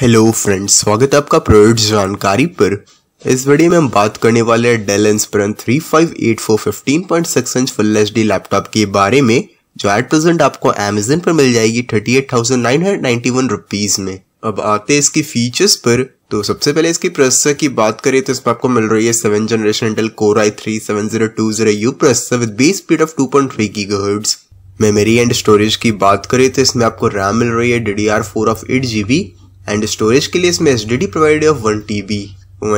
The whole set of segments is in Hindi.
हेलो फ्रेंड्स स्वागत है आपका प्रोडक्ट जानकारी पर इस वीडियो में हम बात करने वाले हैं Dell Inspiron point six inch full H laptop के बारे में जो एट प्रेजेंट आपको अमेजन पर मिल जाएगी thirty eight thousand nine hundred ninety one rupees में अब आते हैं इसके फीचर्स पर तो सबसे पहले इसकी प्रोसेसर की बात करें तो इसमें आपको मिल रही है seven generation Dell core i three seven zero two zero U processor with base speed of two point three की मेमोरी एंड स्टोरेज की बात करें तो इसमें आपको रैम मिल रही है D D R four of eight G B and storage के लिए इसमें S S D provide of one T B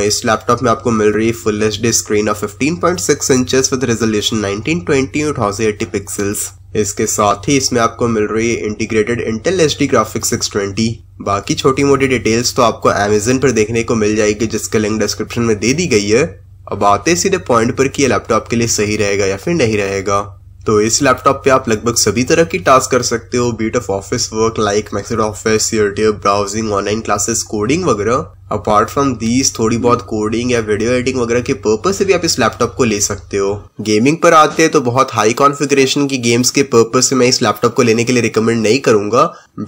इस लैपटॉप में आपको मिल रही है full H D screen of fifteen 15.6 inches with resolution 1920 और पिक्सल्स इसके साथ ही इसमें आपको मिल रही है integrated Intel H D graphics six twenty बाकी छोटी मोटी डिटेल्स तो आपको अमेजन पर देखने को मिल जाएगी जिसके लिंक डिस्क्रिप्शन में दे दी गई है अब आते सीधे पॉइंट पर कि यह लैपटॉप के लिए सही रहेगा या फिर नहीं रहेगा तो इस लैपटॉप पे आप लगभग सभी तरह की टास्क कर सकते हो be it of office work like मैक्सिड office browsing online classes coding वगैरह अपार्ट फ्रॉम दीज थोड़ी बहुत कोडिंग या वीडियो एडिटिंग वगैरह के पर्पज से भी आप इस लैपटॉप को ले सकते हो गेमिंग पर आते हैं तो बहुत हाई कॉन्फ़िगरेशन की गेम्स के पर्पज से मैं इस लैपटॉप को लेने के लिए रिकमेंड नहीं करूंगा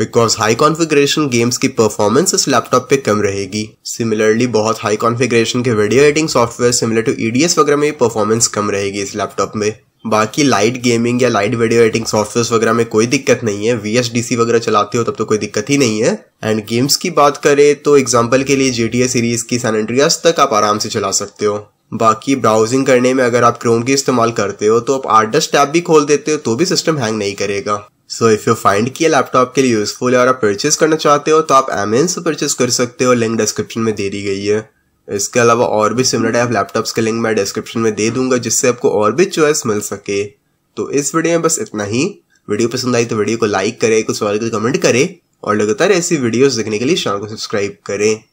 बिकॉज हाई कॉन्फ़िगरेशन गेम्स की परफॉर्मेंस इस लैपटॉप पे कम रहेगी सिमिलरली बहुत हाई कॉन्फ़िगरेशन के video editing software similar to EDS वगैरह में परफॉर्मेंस कम रहेगी इस लैपटॉप में बाकी लाइट गेमिंग या लाइट वीडियो एडिटिंग सॉफ्टवेयर वगैरह में कोई दिक्कत नहीं है वी वगैरह चलाते हो तब तो कोई दिक्कत ही नहीं है एंड गेम्स की बात करें तो एग्जाम्पल के लिए जेटीए सीरीज की सैन एंड्रियास तक आप आराम से चला सकते हो बाकी ब्राउजिंग करने में अगर आप क्रोम की इस्तेमाल करते हो तो आप आठ डस्ट टैब भी खोल देते हो तो भी सिस्टम हैंग नहीं करेगा सो इफ यू फाइंड किया लैपटॉप के लिए यूजफुल है और आप परचेज करना चाहते हो तो आप एमेजन से परचेज कर सकते हो लिंक डिस्क्रिप्शन में दे दी गई है इसके अलावा और भी सिमिलर टाइप लैपटॉप्स के लिंक मैं डिस्क्रिप्शन में दे दूंगा जिससे आपको और भी चॉइस मिल सके तो इस वीडियो में बस इतना ही वीडियो पसंद आई तो वीडियो को लाइक करें कुछ सवाल के कमेंट करें और लगातार ऐसी वीडियोस देखने के लिए शाम को सब्सक्राइब करें